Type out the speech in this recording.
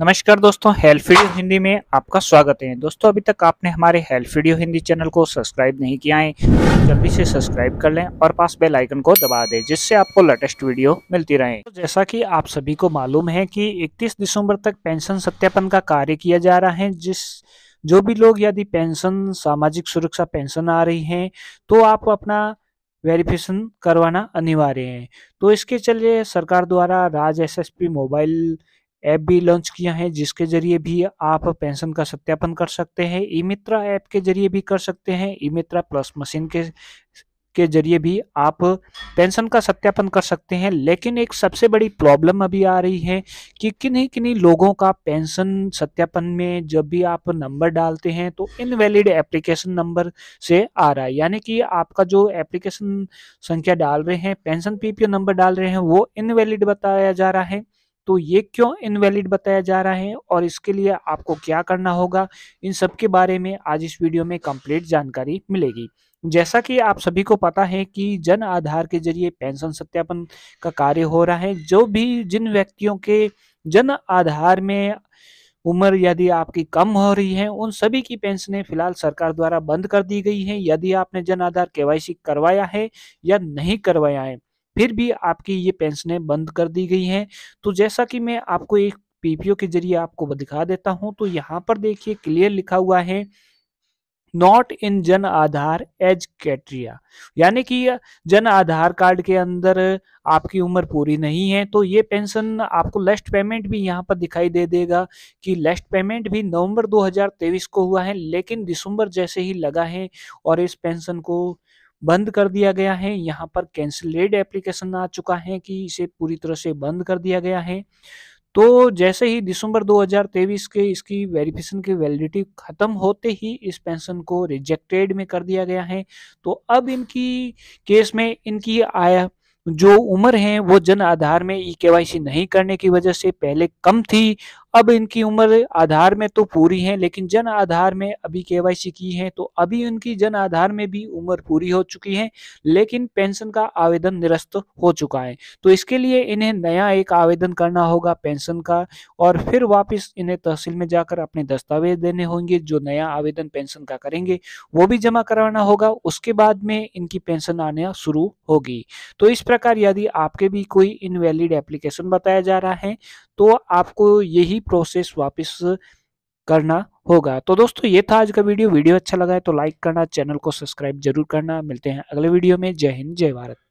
नमस्कार दोस्तों health video Hindi में आपका स्वागत है दोस्तों अभी तक आपने हमारे हेल्थ वीडियो हिंदी चैनल को सब्सक्राइब नहीं किया है तो जल्दी से सब्सक्राइब कर लें और पास बेल आइकन को दबा दें जिससे आपको लेटेस्ट वीडियो मिलती रहे तो जैसा कि आप सभी को मालूम है कि 31 दिसंबर तक पेंशन सत्यापन का कार्य किया जा रहा है जिस जो भी लोग यदि पेंशन सामाजिक सुरक्षा पेंशन आ रही है तो आप अपना वेरिफिकेशन करवाना अनिवार्य है तो इसके चलिए सरकार द्वारा राज एस मोबाइल ऐप भी लॉन्च किया है जिसके जरिए भी आप पेंशन का सत्यापन कर सकते हैं ई मित्रा ऐप के जरिए भी कर सकते हैं ई मित्रा प्लस मशीन के के जरिए भी आप पेंशन का सत्यापन कर सकते हैं लेकिन एक सबसे बड़ी प्रॉब्लम अभी आ रही है कि किन्हीं किन्हीं लोगों का पेंशन सत्यापन में जब भी आप नंबर डालते हैं तो इनवैलिड एप्लीकेशन नंबर से आ रहा है यानी कि आपका जो एप्लीकेशन संख्या डाल रहे हैं पेंशन पीपीओ नंबर डाल रहे हैं वो इनवैलिड बताया जा रहा है तो ये क्यों इनवैलिड बताया जा रहा है और इसके लिए आपको क्या करना होगा इन सब के बारे में आज इस वीडियो में कंप्लीट जानकारी मिलेगी जैसा कि आप सभी को पता है कि जन आधार के जरिए पेंशन सत्यापन का कार्य हो रहा है जो भी जिन व्यक्तियों के जन आधार में उम्र यदि आपकी कम हो रही है उन सभी की पेंशनें फिलहाल सरकार द्वारा बंद कर दी गई है यदि आपने जन आधार केवाईसी करवाया है या नहीं करवाया है फिर भी आपकी ये पेंशनें बंद कर दी गई हैं तो जैसा कि मैं आपको एक पीपीओ के जरिए आपको दिखा देता हूं तो यहाँ पर देखिए क्लियर लिखा हुआ है नॉट इन जन आधार एज कैटरिया यानी कि जन आधार कार्ड के अंदर आपकी उम्र पूरी नहीं है तो ये पेंशन आपको लेस्ट पेमेंट भी यहाँ पर दिखाई दे देगा कि लेस्ट पेमेंट भी नवंबर 2023 को हुआ है लेकिन दिसंबर जैसे ही लगा है और इस पेंशन को बंद कर दिया गया है यहाँ पर कैंसलेड एप्लीकेशन आ चुका है कि इसे पूरी तरह से बंद कर दिया गया है तो जैसे ही दिसंबर 2023 के इसकी वेरिफिकेशन की वैलिडिटी खत्म होते ही इस पेंशन को रिजेक्टेड में कर दिया गया है तो अब इनकी केस में इनकी आया जो उम्र है वो जन आधार में ई केवाईसी नहीं करने की वजह से पहले कम थी अब इनकी उम्र आधार में तो पूरी है लेकिन जन आधार में अभी केवाईसी की है तो अभी उनकी जन आधार में भी उम्र पूरी हो चुकी है लेकिन पेंशन का आवेदन निरस्त हो चुका है तो इसके लिए इन्हें नया एक आवेदन करना होगा पेंशन का और फिर वापस इन्हें तहसील में जाकर अपने दस्तावेज देने होंगे जो नया आवेदन पेंशन का करेंगे वो भी जमा करवाना होगा उसके बाद में इनकी पेंशन आना शुरू होगी तो इस प्रकार यदि आपके भी कोई इनवैलिड एप्लीकेशन बताया जा रहा है तो आपको यही वही प्रोसेस वापस करना होगा तो दोस्तों ये था आज का वीडियो वीडियो अच्छा लगा है तो लाइक करना चैनल को सब्सक्राइब जरूर करना मिलते हैं अगले वीडियो में जय हिंद जय भारत